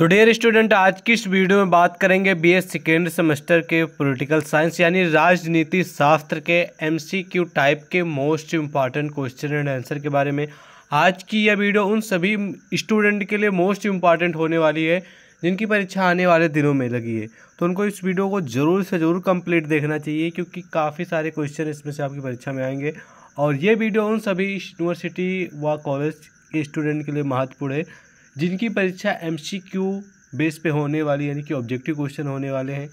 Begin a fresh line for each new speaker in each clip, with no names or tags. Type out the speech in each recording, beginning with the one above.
तो dear student आज की इस वीडियो में बात करेंगे बी एस सेकेंड सेमेस्टर के पॉलिटिकल साइंस यानी राजनीति शास्त्र के एमसीक्यू टाइप के most important question and answer के बारे में आज की यह वीडियो उन सभी स्टूडेंट के लिए मोस्ट इम्पॉर्टेंट होने वाली है जिनकी परीक्षा आने वाले दिनों में लगी है तो उनको इस वीडियो को ज़रूर से ज़रूर कम्प्लीट देखना चाहिए क्योंकि काफ़ी सारे क्वेश्चन इसमें से आपकी परीक्षा में आएंगे और ये वीडियो उन सभी यूनिवर्सिटी व कॉलेज के स्टूडेंट के लिए महत्वपूर्ण है जिनकी परीक्षा एम बेस पे होने वाली यानी कि ऑब्जेक्टिव क्वेश्चन होने वाले हैं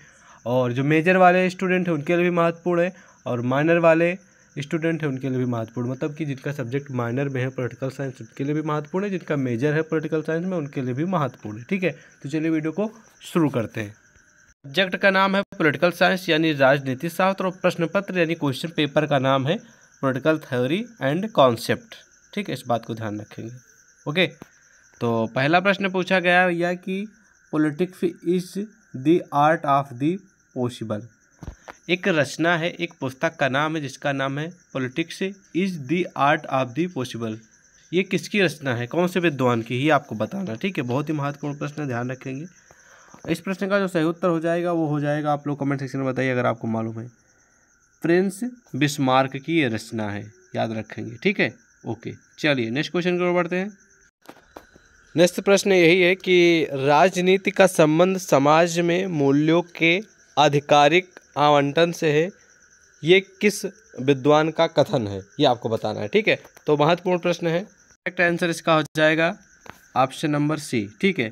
और जो मेजर वाले स्टूडेंट हैं उनके लिए भी महत्वपूर्ण है और माइनर वाले स्टूडेंट हैं उनके लिए भी महत्वपूर्ण मतलब कि जिनका सब्जेक्ट माइनर में है पोलिटिकल साइंस उनके लिए भी महत्वपूर्ण है जिनका मेजर है पोलिटिकल साइंस में उनके लिए भी महत्वपूर्ण है ठीक है तो चलिए वीडियो को शुरू करते हैं सब्जेक्ट का नाम है पोलिटिकल साइंस यानी राजनीति शास्त्र और प्रश्न पत्र यानी क्वेश्चन पेपर का नाम है पोलिटिकल थ्योरी एंड कॉन्सेप्ट ठीक है इस बात को ध्यान रखेंगे ओके तो पहला प्रश्न पूछा गया भैया कि politics is the art of the possible एक रचना है एक पुस्तक का नाम है जिसका नाम है politics is the art of the possible ये किसकी रचना है कौन से विद्वान की ही आपको बताना ठीक है बहुत ही महत्वपूर्ण प्रश्न ध्यान रखेंगे इस प्रश्न का जो सही उत्तर हो जाएगा वो हो जाएगा आप लोग कमेंट सेक्शन में बताइए अगर आपको मालूम है प्रिंस बिस्मार्क की ये रचना है याद रखेंगे ठीक है ओके चलिए नेक्स्ट क्वेश्चन की ओर बढ़ते हैं नेक्स्ट प्रश्न यही है कि राजनीति का संबंध समाज में मूल्यों के आधिकारिक आवंटन से है ये किस विद्वान का कथन है ये आपको बताना है ठीक है तो महत्वपूर्ण प्रश्न है करेक्ट आंसर इसका हो जाएगा ऑप्शन नंबर सी ठीक है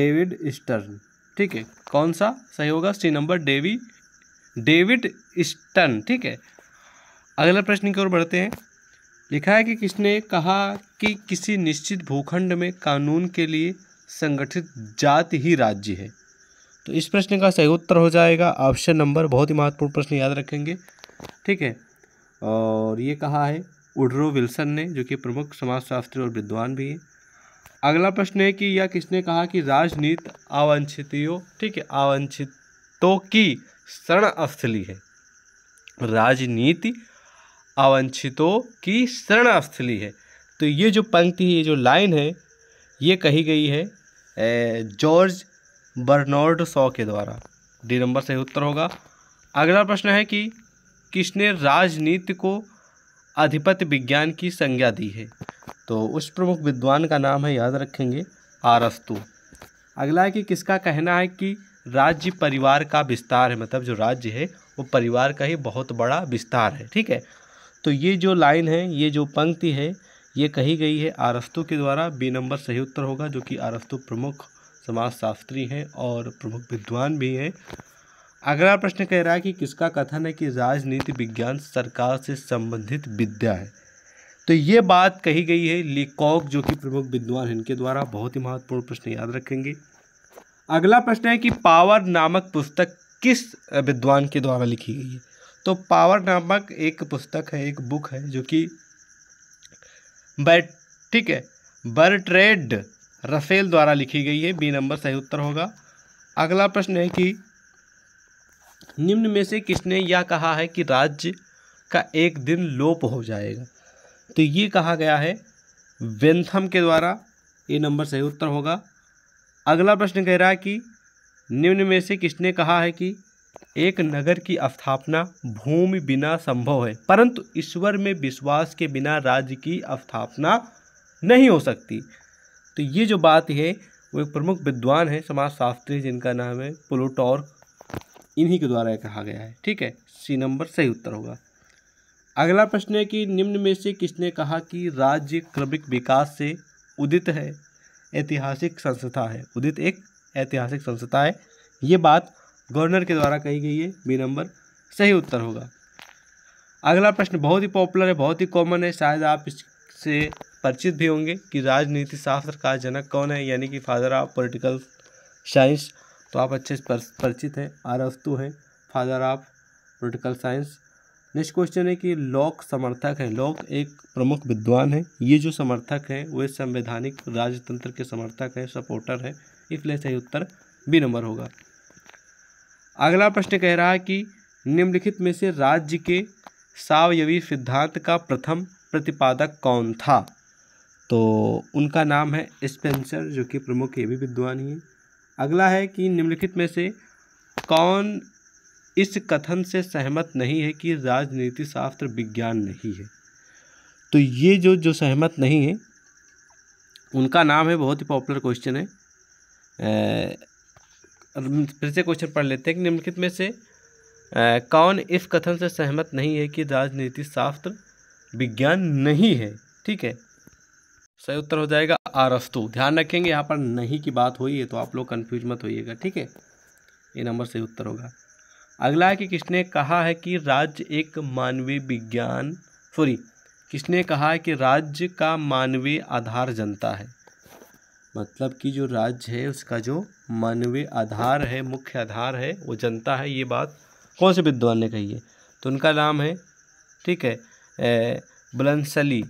डेविड स्टर्न ठीक है कौन सा सही होगा सी नंबर डेवी डेविड स्टर्न ठीक है अगला प्रश्न की ओर बढ़ते हैं लिखा है कि किसने कहा कि किसी निश्चित भूखंड में कानून के लिए संगठित जाति ही राज्य है तो इस प्रश्न का सही उत्तर हो जाएगा ऑप्शन नंबर बहुत ही महत्वपूर्ण प्रश्न याद रखेंगे ठीक है और ये कहा है उड्रो विल्सन ने जो कि प्रमुख समाजशास्त्री और विद्वान भी है अगला प्रश्न है कि यह किसने कहा कि राजनीति अवंछितियों ठीक है अवंछितों की शरण अस्थली है राजनीति अवंछितों की शरणास्थली है तो ये जो पंक्ति है ये जो लाइन है ये कही गई है जॉर्ज बर्नॉर्ड सॉ के द्वारा डी नंबर सही उत्तर होगा अगला प्रश्न है कि किसने राजनीति को अधिपत्य विज्ञान की संज्ञा दी है तो उस प्रमुख विद्वान का नाम है याद रखेंगे आरस्तु अगला है कि किसका कहना है कि राज्य परिवार का विस्तार है मतलब जो राज्य है वो परिवार का ही बहुत बड़ा विस्तार है ठीक है तो ये जो लाइन है ये जो पंक्ति है ये कही गई है आरस्तु के द्वारा बी नंबर सही उत्तर होगा जो कि आरस्तु प्रमुख समाजशास्त्री हैं और प्रमुख विद्वान भी हैं अगला प्रश्न कह रहा है कि किसका कथन है कि राजनीति विज्ञान सरकार से संबंधित विद्या है तो ये बात कही गई है लिकॉक जो कि प्रमुख विद्वान हैं इनके द्वारा बहुत ही महत्वपूर्ण प्रश्न याद रखेंगे अगला प्रश्न है कि पावर नामक पुस्तक किस विद्वान के द्वारा लिखी गई है तो पावर नामक एक पुस्तक है एक बुक है जो कि बैट ठीक है बर्ट्रेड रसेल द्वारा लिखी गई है बी नंबर सही उत्तर होगा अगला प्रश्न है कि निम्न में से किसने यह कहा है कि राज्य का एक दिन लोप हो जाएगा तो ये कहा गया है वेंथम के द्वारा ये नंबर सही उत्तर होगा अगला प्रश्न कह रहा है कि निम्न में से किसने कहा है कि एक नगर की स्थापना भूमि बिना संभव है परंतु ईश्वर में विश्वास के बिना राज्य की स्थापना नहीं हो सकती तो ये जो बात है वो एक प्रमुख विद्वान है समाजशास्त्री जिनका नाम है प्लूटॉर्क इन्हीं के द्वारा कहा गया है ठीक है सी नंबर सही उत्तर होगा अगला प्रश्न है कि निम्न में से किसने कहा कि राज्य क्रमिक विकास से उदित है ऐतिहासिक संस्था है उदित एक ऐतिहासिक संस्था है ये बात गवर्नर के द्वारा कही गई है बी नंबर सही उत्तर होगा अगला प्रश्न बहुत ही पॉपुलर है बहुत ही कॉमन है शायद आप इससे परिचित भी होंगे कि राजनीति शास्त्र का जनक कौन है यानी कि फादर ऑफ पॉलिटिकल साइंस तो आप अच्छे से परिचित हैं आरस्तु हैं father of political science next question है कि लोक समर्थक हैं लोक एक प्रमुख विद्वान है ये जो समर्थक हैं वे संवैधानिक राजतंत्र के समर्थक हैं सपोर्टर हैं इसलिए सही उत्तर बी नंबर होगा अगला प्रश्न कह रहा है कि निम्नलिखित में से राज्य के सावयवी सिद्धांत का प्रथम प्रतिपादक कौन था तो उनका नाम है स्पेंसर जो कि प्रमुख ये भी विद्वान ही अगला है कि निम्नलिखित में से कौन इस कथन से सहमत नहीं है कि राजनीति शास्त्र विज्ञान नहीं है तो ये जो जो सहमत नहीं है उनका नाम है बहुत ही पॉपुलर क्वेश्चन है ए, फिर से क्वेश्चन पढ़ लेते हैं कि निम्नलिखित में से आ, कौन इस कथन से सहमत नहीं है कि राजनीति शास्त्र विज्ञान नहीं है ठीक है सही उत्तर हो जाएगा आरस्तु ध्यान रखेंगे यहाँ पर नहीं की बात हुई है तो आप लोग कन्फ्यूज मत होइएगा ठीक है ये नंबर सही उत्तर होगा अगला है कि किसने कहा है कि राज्य एक मानवीय विज्ञान सॉरी किसने कहा है कि राज्य का मानवीय आधार जनता है मतलब कि जो राज्य है उसका जो मानवीय आधार है मुख्य आधार है वो जनता है ये बात कौन से विद्वान ने कही है तो उनका नाम है ठीक है बुलंदसली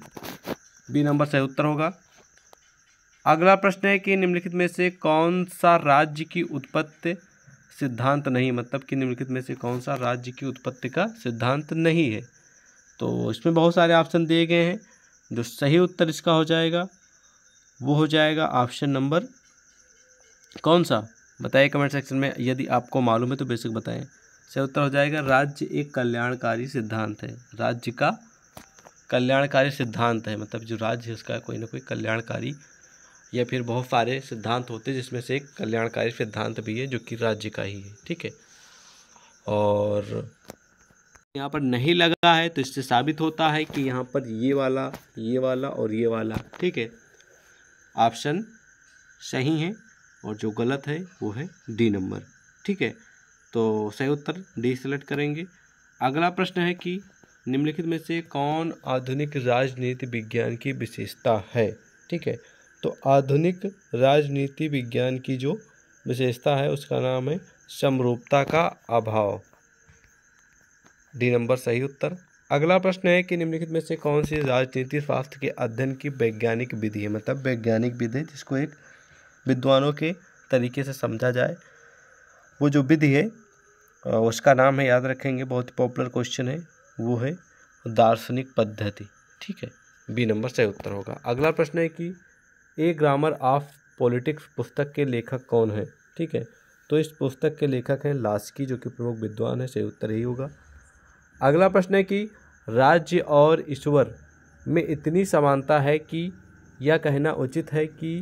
बी नंबर सही उत्तर होगा अगला प्रश्न है कि निम्नलिखित में से कौन सा राज्य की उत्पत्ति सिद्धांत नहीं मतलब कि निम्नलिखित में से कौन सा राज्य की उत्पत्ति का सिद्धांत नहीं है तो इसमें बहुत सारे ऑप्शन दिए गए हैं जो सही उत्तर इसका हो जाएगा वो हो जाएगा ऑप्शन नंबर कौन सा बताइए कमेंट सेक्शन में यदि आपको मालूम है तो बेसिक बताएं सही उत्तर हो जाएगा राज्य एक कल्याणकारी सिद्धांत है राज्य का कल्याणकारी सिद्धांत है मतलब जो राज्य है उसका कोई ना कोई कल्याणकारी या फिर बहुत सारे सिद्धांत होते हैं जिसमें से एक कल्याणकारी सिद्धांत भी है जो कि राज्य का ही है ठीक है और यहाँ पर नहीं लगा है तो इससे साबित होता है कि यहाँ पर ये वाला ये वाला और ये वाला ठीक है ऑप्शन सही है और जो गलत है वो है डी नंबर ठीक है तो सही उत्तर डी सेलेक्ट करेंगे अगला प्रश्न है कि निम्नलिखित में से कौन आधुनिक राजनीति विज्ञान की विशेषता है ठीक है तो आधुनिक राजनीति विज्ञान की जो विशेषता है उसका नाम है समरूपता का अभाव डी नंबर सही उत्तर अगला प्रश्न है कि निम्नलिखित में से कौन सी राजनीति स्वास्थ्य के अध्ययन की वैज्ञानिक विधि है मतलब वैज्ञानिक विधि जिसको एक विद्वानों के तरीके से समझा जाए वो जो विधि है उसका नाम है याद रखेंगे बहुत पॉपुलर क्वेश्चन है वो है दार्शनिक पद्धति ठीक है बी नंबर सही उत्तर होगा अगला प्रश्न है कि ए ग्रामर ऑफ पॉलिटिक्स पुस्तक के लेखक कौन है ठीक है तो इस पुस्तक के लेखक हैं लास्की जो कि प्रमुख विद्वान है सही उत्तर यही होगा अगला प्रश्न है कि राज्य और ईश्वर में इतनी समानता है कि यह कहना उचित है कि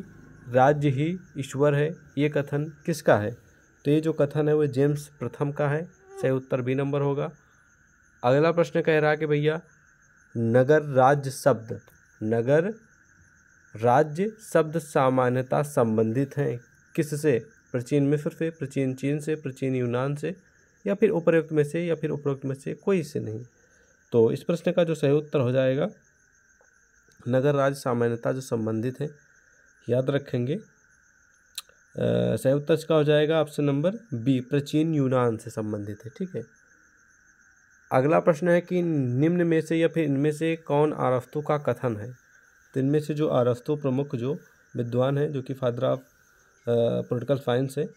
राज्य ही ईश्वर है ये कथन किसका है तो ये जो कथन है वो जेम्स प्रथम का है सही उत्तर बी नंबर होगा अगला प्रश्न कह रहा कि भैया नगर राज्य शब्द नगर राज्य शब्द सामान्यता संबंधित हैं किससे प्राचीन मिस्र से प्राचीन चीन से प्राचीन यूनान से या फिर उपरोक्त में से या फिर उपरोक्त में से कोई से नहीं तो इस प्रश्न का जो सही उत्तर हो जाएगा नगर राज्य सामान्यता जो संबंधित है याद रखेंगे सही उत्तर इसका हो जाएगा ऑप्शन नंबर बी प्राचीन यूनान से संबंधित है ठीक है अगला प्रश्न है कि निम्न में से या फिर इनमें से कौन आरस्तु का कथन है तो इनमें से जो आरस्तु प्रमुख जो विद्वान है जो कि फादर ऑफ पोलिटिकल साइंस है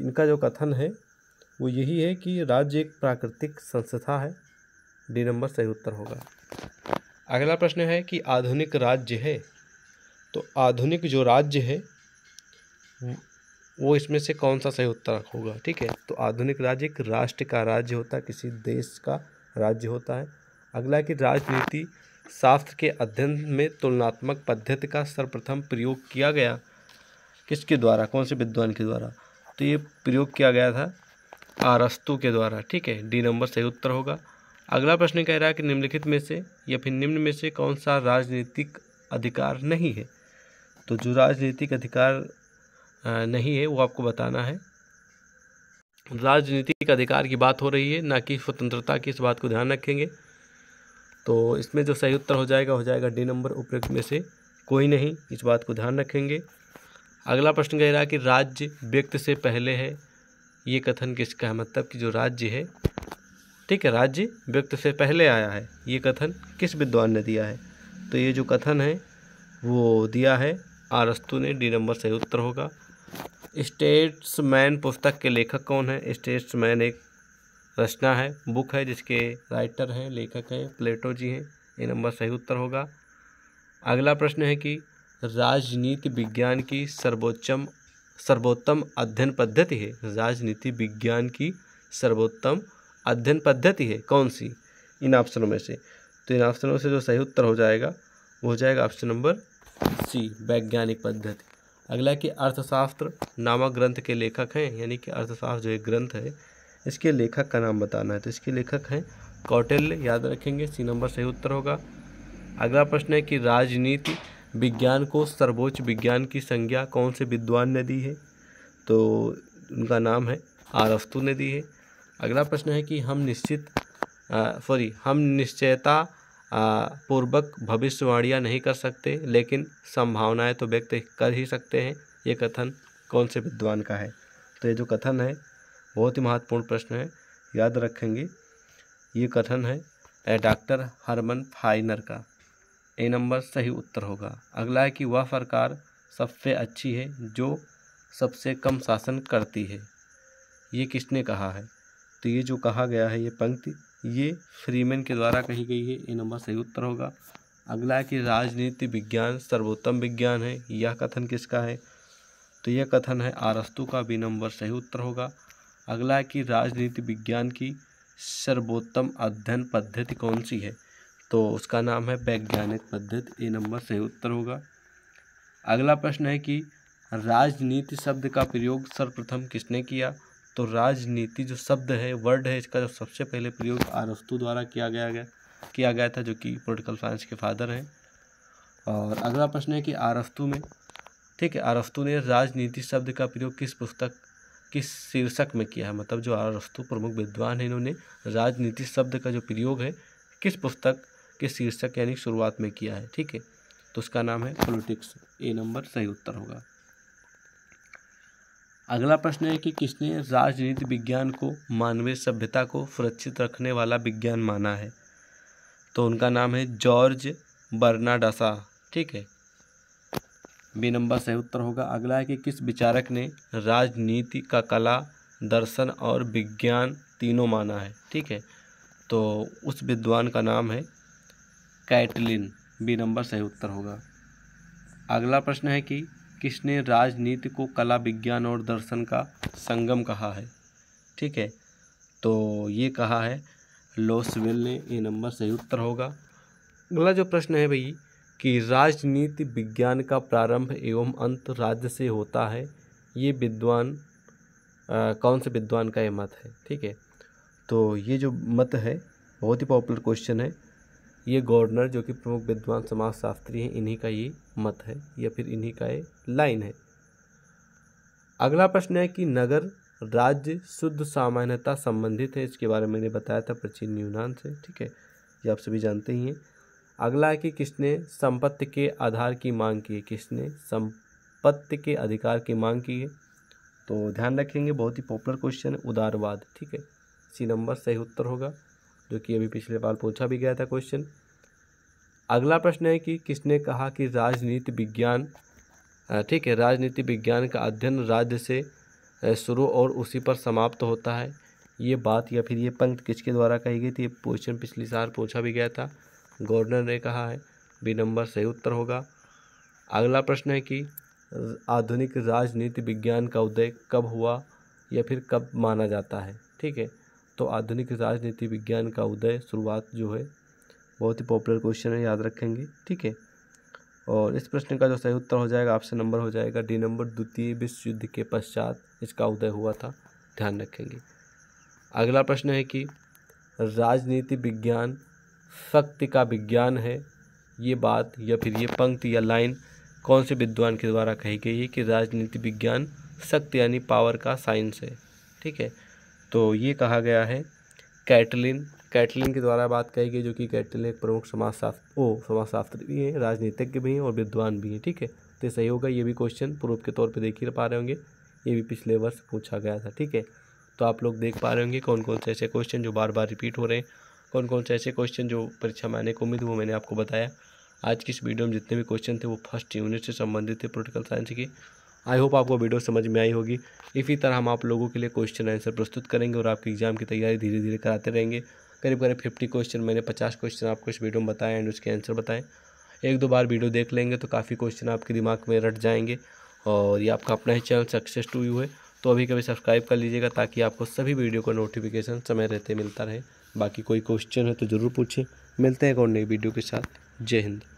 इनका जो कथन है वो यही है कि राज्य एक प्राकृतिक संस्था है डी नंबर सही उत्तर होगा अगला प्रश्न है कि आधुनिक राज्य है तो आधुनिक जो राज्य है वो इसमें से कौन सा सही उत्तर होगा ठीक है तो आधुनिक राज्य एक राष्ट्र का राज्य होता है किसी देश का राज्य होता है अगला कि राजनीति शास्त्र के अध्ययन में तुलनात्मक पद्धति का सर्वप्रथम प्रयोग किया गया किसके द्वारा कौन से विद्वान के द्वारा तो ये प्रयोग किया गया था आरस्तु के द्वारा ठीक है डी नंबर सही उत्तर होगा अगला प्रश्न कह रहा है कि निम्नलिखित में से या फिर निम्न में से कौन सा राजनीतिक अधिकार नहीं है तो जो राजनीतिक अधिकार नहीं है वो आपको बताना है राजनीतिक अधिकार की बात हो रही है ना कि स्वतंत्रता की इस बात को ध्यान रखेंगे तो इसमें जो सही उत्तर हो जाएगा हो जाएगा डी नंबर उपयुक्त में से कोई नहीं इस बात को ध्यान रखेंगे अगला प्रश्न कह रहा है कि राज्य व्यक्ति से पहले है ये कथन किसका है मतलब कि जो राज्य है ठीक है राज्य व्यक्त से पहले आया है ये कथन किस विद्वान ने दिया है तो ये जो कथन है वो दिया है आरस्तु ने डी नंबर सही उत्तर होगा स्टेट्समैन पुस्तक के लेखक कौन है स्टेट्समैन एक रचना है बुक है जिसके राइटर हैं लेखक हैं प्लेटो जी हैं ये नंबर सही उत्तर होगा अगला प्रश्न है कि राजनीति विज्ञान की सर्वोच्चम सर्वोत्तम अध्ययन पद्धति है राजनीति विज्ञान की सर्वोत्तम अध्ययन पद्धति है कौन सी इन ऑप्शनों में से तो इन ऑप्शनों से जो सही उत्तर हो जाएगा वो हो जाएगा ऑप्शन नंबर सी वैज्ञानिक पद्धति अगला कि अर्थशास्त्र नामक ग्रंथ के लेखक हैं यानी कि अर्थशास्त्र जो एक ग्रंथ है इसके लेखक का नाम बताना है तो इसके लेखक हैं कौटिल्य याद रखेंगे सी नंबर सही उत्तर होगा अगला प्रश्न है कि राजनीति विज्ञान को सर्वोच्च विज्ञान की संज्ञा कौन से विद्वान ने दी है तो उनका नाम है आरस्तु ने दी है अगला प्रश्न है कि हम निश्चित सॉरी हम निश्चयता पूर्वक भविष्यवाणियाँ नहीं कर सकते लेकिन संभावनाएं तो व्यक्त कर ही सकते हैं ये कथन कौन से विद्वान का है तो ये जो कथन है बहुत ही महत्वपूर्ण प्रश्न है याद रखेंगे ये कथन है डॉक्टर हरमन फाइनर का ए नंबर सही उत्तर होगा अगला है कि वह सरकार सबसे अच्छी है जो सबसे कम शासन करती है ये किसने कहा है तो ये जो कहा गया है ये पंक्ति ये फ्रीमैन के द्वारा कही गई है ये नंबर सही उत्तर होगा अगला है कि राजनीति विज्ञान सर्वोत्तम विज्ञान है यह कथन किसका है तो यह कथन है आरस्तु का भी नंबर सही उत्तर होगा अगला है कि राजनीति विज्ञान की सर्वोत्तम अध्ययन पद्धति कौन सी है तो उसका नाम है वैज्ञानिक पद्धति ये नंबर सही उत्तर होगा अगला प्रश्न है कि राजनीति शब्द का प्रयोग सर्वप्रथम किसने किया तो राजनीति जो शब्द है वर्ड है इसका जो सबसे पहले प्रयोग आरस्तु द्वारा किया गया गया किया गया था जो कि पोलिटिकल साइंस के फादर हैं और अगला प्रश्न है कि आरस्तु में ठीक है आरस्तु ने राजनीति शब्द का प्रयोग किस पुस्तक किस शीर्षक में किया है मतलब जो आरस्तु प्रमुख विद्वान हैं इन्होंने राजनीति शब्द का जो प्रयोग है किस पुस्तक के शीर्षक यानी शुरुआत में किया है ठीक है तो उसका नाम है पोलिटिक्स ए नंबर सही उत्तर होगा अगला प्रश्न है कि किसने राजनीति विज्ञान को मानवीय सभ्यता को सुरक्षित रखने वाला विज्ञान माना है तो उनका नाम है जॉर्ज बर्नाडासा ठीक है बी नंबर सही उत्तर होगा अगला है कि किस विचारक ने राजनीति का कला दर्शन और विज्ञान तीनों माना है ठीक है तो उस विद्वान का नाम है कैटलिन बी नंबर सही उत्तर होगा अगला प्रश्न है कि किसने राजनीति को कला विज्ञान और दर्शन का संगम कहा है ठीक है तो ये कहा है लोसवेल ने ये नंबर सही उत्तर होगा अगला जो प्रश्न है भाई कि राजनीति विज्ञान का प्रारंभ एवं अंत राज्य से होता है ये विद्वान कौन से विद्वान का ये मत है ठीक है तो ये जो मत है बहुत ही पॉपुलर क्वेश्चन है ये गवर्नर जो कि प्रमुख विद्वान समाज शास्त्री हैं इन्हीं का ये मत है या फिर इन्हीं का ये लाइन है अगला प्रश्न है कि नगर राज्य शुद्ध सामान्यता संबंधित है इसके बारे में मैंने बताया था प्राचीन यूनान से ठीक है ये आप सभी जानते ही हैं अगला है कि किसने संपत्ति के आधार की मांग की है किसने संपत्ति के अधिकार की मांग की है तो ध्यान रखेंगे बहुत ही पॉपुलर क्वेश्चन है उदारवाद ठीक है सी नंबर सही उत्तर होगा जो कि अभी पिछले बार पूछा भी गया था क्वेश्चन अगला प्रश्न है कि किसने कहा कि राजनीति विज्ञान ठीक है राजनीति विज्ञान का अध्ययन राज्य से शुरू और उसी पर समाप्त होता है ये बात या फिर ये पंक्ति किसके द्वारा कही गई थी ये क्वेश्चन पिछली साल पूछा भी गया था गवर्नर ने कहा है बी नंबर सही उत्तर होगा अगला प्रश्न है कि आधुनिक राजनीति विज्ञान का उदय कब हुआ या फिर कब माना जाता है ठीक है तो आधुनिक राजनीति विज्ञान का उदय शुरुआत जो है बहुत ही पॉपुलर क्वेश्चन है याद रखेंगे ठीक है और इस प्रश्न का जो सही उत्तर हो जाएगा ऑप्शन नंबर हो जाएगा डी नंबर द्वितीय विश्व युद्ध के पश्चात इसका उदय हुआ था ध्यान रखेंगे अगला प्रश्न है कि राजनीति विज्ञान शक्ति का विज्ञान है ये बात या फिर ये पंक्ति या लाइन कौन से विद्वान के द्वारा कही गई है कि राजनीति विज्ञान शक्ति यानी पावर का साइंस है ठीक है तो ये कहा गया है कैटलिन कैटलिन के द्वारा बात कही गई जो कि कैटलिन एक प्रमुख समाजशास्त्र ओ समाजशास्त्र भी हैं राजनीतिज्ञ भी हैं और विद्वान भी हैं ठीक है तो सही होगा ये भी क्वेश्चन प्रूफ के तौर पे देख ही पा रहे होंगे ये भी पिछले वर्ष पूछा गया था ठीक है तो आप लोग देख पा रहे होंगे कौन कौन से ऐसे क्वेश्चन जो बार बार रिपीट हो रहे हैं कौन कौन से ऐसे क्वेश्चन जो परीक्षा में आने को उम्मीद वो मैंने आपको बताया आज की इस वीडियो में जितने भी क्वेश्चन थे वो फर्स्ट यूनिट से संबंधित थे पोलिटिकल साइंस के आई होप आपको वीडियो समझ में आई होगी इसी तरह हम आप लोगों के लिए क्वेश्चन आंसर प्रस्तुत करेंगे और आपके एग्जाम की तैयारी धीरे धीरे कराते रहेंगे करीब करीब फिफ्टी क्वेश्चन मैंने पचास क्वेश्चन आपको इस वीडियो में बताएं एंड उसके आंसर बताएं एक दो बार वीडियो देख लेंगे तो काफ़ी क्वेश्चन आपके दिमाग में रट जाएंगे और ये आपका अपना ही चैनल सक्सेस टू यू है तो अभी कभी सब्सक्राइब कर लीजिएगा ताकि आपको सभी वीडियो का नोटिफिकेशन समय रहते मिलता रहे बाकी कोई क्वेश्चन है तो ज़रूर पूछें मिलते हैं एक और नई वीडियो के साथ जय हिंद